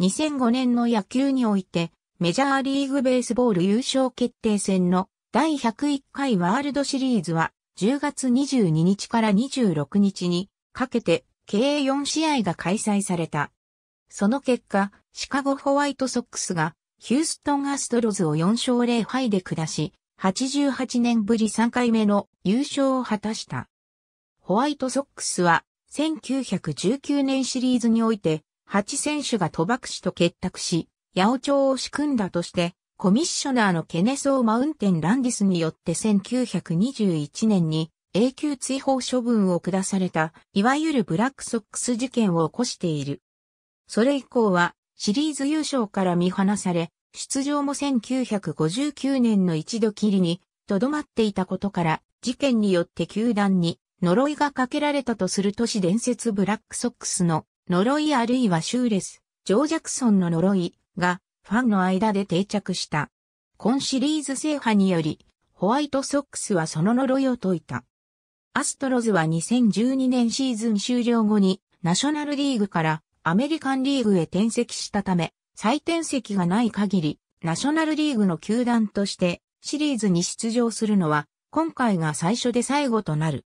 2005年の野球において、メジャーリーグベースボール優勝決定戦の第101回ワールドシリーズは、10月22日から26日にかけて計4試合が開催された。その結果、シカゴホワイトソックスがヒューストンアストロズを4勝0敗で下し、88年ぶり3回目の優勝を果たした。ホワイトソックスは1919年シリーズにおいて8選手が賭博士と結託し、八王朝を仕組んだとして、コミッショナーのケネソー・マウンテン・ランディスによって1921年に永久追放処分を下された、いわゆるブラックソックス事件を起こしている。それ以降は、シリーズ優勝から見放され、出場も1959年の一度きりに、とどまっていたことから、事件によって球団に呪いがかけられたとする都市伝説ブラックソックスの呪いあるいはシューレス、ジョー・ジャクソンの呪いがファンの間で定着した。今シリーズ制覇により、ホワイトソックスはその呪いを解いた。アストロズは2012年シーズン終了後に、ナショナルリーグからアメリカンリーグへ転籍したため、再転籍がない限り、ナショナルリーグの球団としてシリーズに出場するのは今回が最初で最後となる。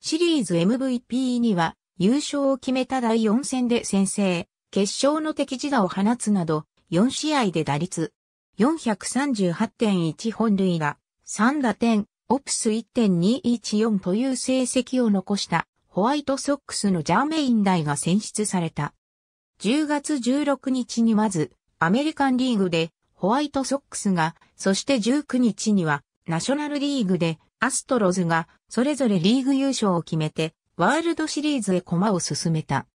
シリーズ MVP には優勝を決めた第4戦で先制、決勝の敵地打を放つなど、4試合で打率、438.1本塁打、3打点、オプス1.214という成績を残したホワイトソックスのジャーメイン大が選出された。10月16日にまずアメリカンリーグでホワイトソックスが、そして19日にはナショナルリーグでアストロズがそれぞれリーグ優勝を決めてワールドシリーズへ駒を進めた。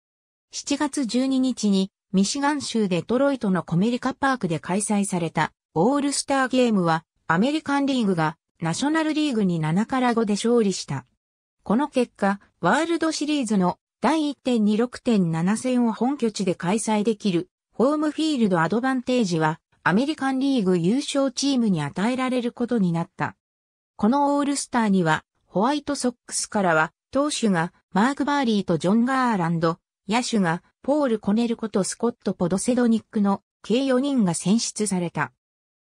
7月12日にミシガン州デトロイトのコメリカパークで開催されたオールスターゲームはアメリカンリーグがナショナルリーグに7から5で勝利した。この結果、ワールドシリーズの第1.26.7戦を本拠地で開催できるホームフィールドアドバンテージはアメリカンリーグ優勝チームに与えられることになった。このオールスターにはホワイトソックスからは投手がマーク・バーリーとジョン・ガーランド、野手がポール・コネルことスコット・ポドセドニックの計4人が選出された。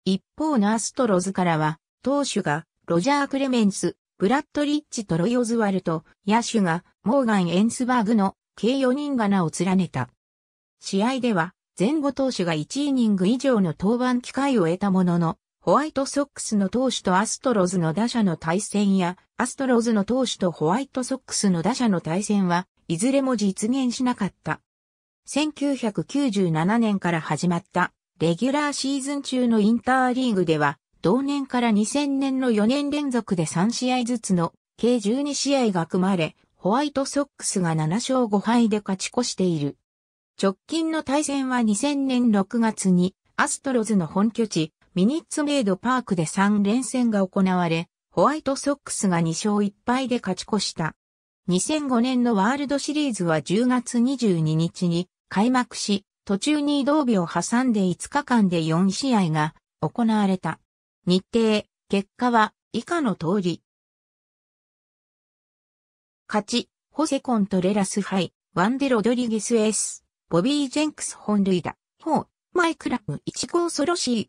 一方のアストロズからは、投手がロジャー・クレメンス、ブラッド・リッチとロイ・オズワルト、野手がモーガン・エンスバーグの計4人が名を連ねた。試合では、前後投手が1イニング以上の登板機会を得たものの、ホワイトソックスの投手とアストロズの打者の対戦や、アストロズの投手とホワイトソックスの打者の対戦は、いずれも実現しなかった。1997年から始まった、レギュラーシーズン中のインターリーグでは、同年から2000年の4年連続で3試合ずつの、計12試合が組まれ、ホワイトソックスが7勝5敗で勝ち越している。直近の対戦は2000年6月に、アストロズの本拠地、ミニッツメイドパークで3連戦が行われ、ホワイトソックスが2勝1敗で勝ち越した。2005年のワールドシリーズは10月22日に開幕し、途中に移動日を挟んで5日間で4試合が行われた。日程、結果は以下の通り。勝ち、ホセコントレラスハイ、ワンデロドリゲスエス、ボビー・ジェンクス本塁打、4、マイクラム1号ソロ CWS、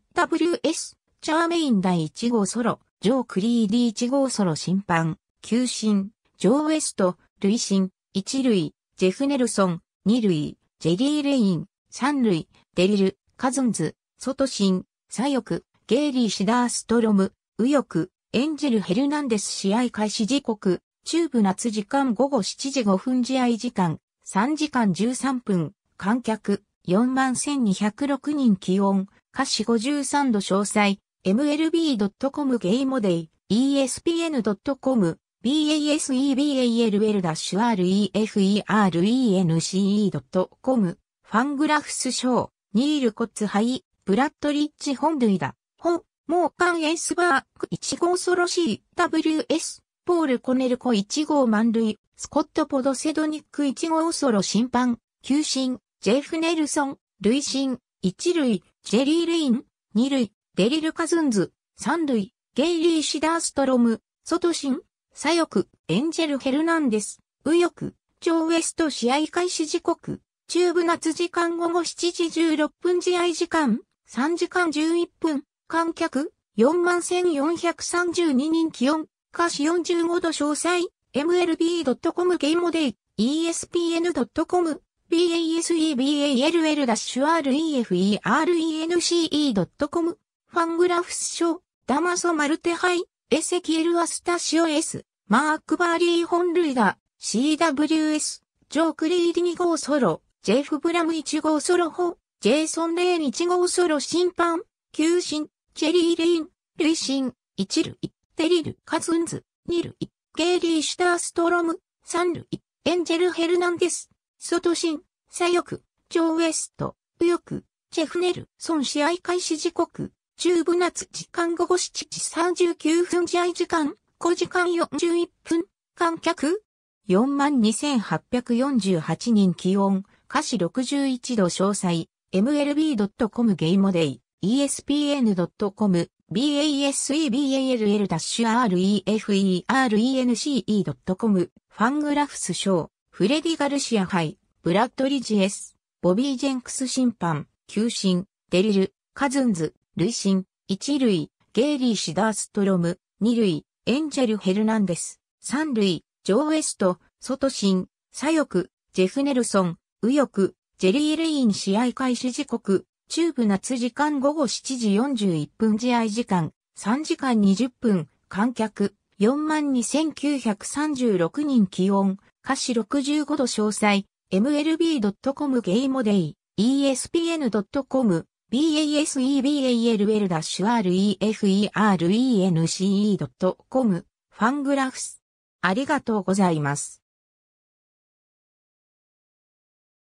チャーメイン第1号ソロ、ジョー・クリーディ1号ソロ審判、球審、ジョー・ウェスト、類審、1塁、ジェフ・ネルソン、2塁、ジェリー・レイン、3塁、デリル、カズンズ、ソシ審、左翼、ゲイリー・シダーストロム、右翼、エンジェル・ヘルナンデス試合開始時刻、中部夏時間午後7時5分試合時間、3時間13分、観客、4万1206人気温、歌詞53度詳細、mlb.com ゲイモデイ、espn.com、basebal-refernce.com l e、ファングラフスショー、ニールコッツハイ、ブラッドリッチ本塁打、ほ、もうカンエンスバーク1号ソロ CWS、ポールコネルコ1号満塁、スコットポドセドニック1号ソロ審判、球審、ジェフ・ネルソン、累審、1塁、ジェリー・レイン、2塁、デリル・カズンズ、三塁、ゲイリー・シダーストロム、ソトシン、左翼、エンジェル・ヘルナンデス、右翼、超ウエスト試合開始時刻、中部夏時間午後7時16分試合時間、3時間11分、観客、41,432人気温、歌詞45度詳細、mlb.com ゲームデイ、espn.com、baseball-reference.com ファングラフス書、ダマソマルテハイ、エセキエルアスタシオエス、マークバーリー本塁打、CWS、ジョークリーデ2号ソロ、ジェフ・ブラム1号ソロホ、ジェイソン・レーン1号ソロ審判、急審、チェリー・レイン、累審、1塁、テリル・カズンズ、2塁、ゲイリー・シュターストロム、3塁、エンジェル・ヘルナンデス、外ン、左翼、ジョー・ウエスト、右翼、チェフネル、ソン試合開始時刻、中部夏時間午後7時39分試合時間、5時間41分、観客 ?42,848 人気温、歌詞61度詳細、mlb.com ゲイモデイ、espn.com、b a s e b a l r e f e r e n c e c o m ファングラフスショー、フレディ・ガルシア杯、ブラッドリジエス、ボビー・ジェンクス審判、球審、デリル、カズンズ、塁審、一塁、ゲイリー・シダーストロム、二塁、エンジェル・ヘルナンデス、三塁、ジョー・ウェスト、ソシン、左翼、ジェフ・ネルソン、右翼、ジェリー・レイン試合開始時刻、中部夏時間午後7時41分試合時間、3時間20分、観客、42,936人気温、歌詞65度詳細、mlb.com ゲイモデイ、espn.com b a s e b a l w r e f e r e n c e c o m ファングラフス。ありがとうございます。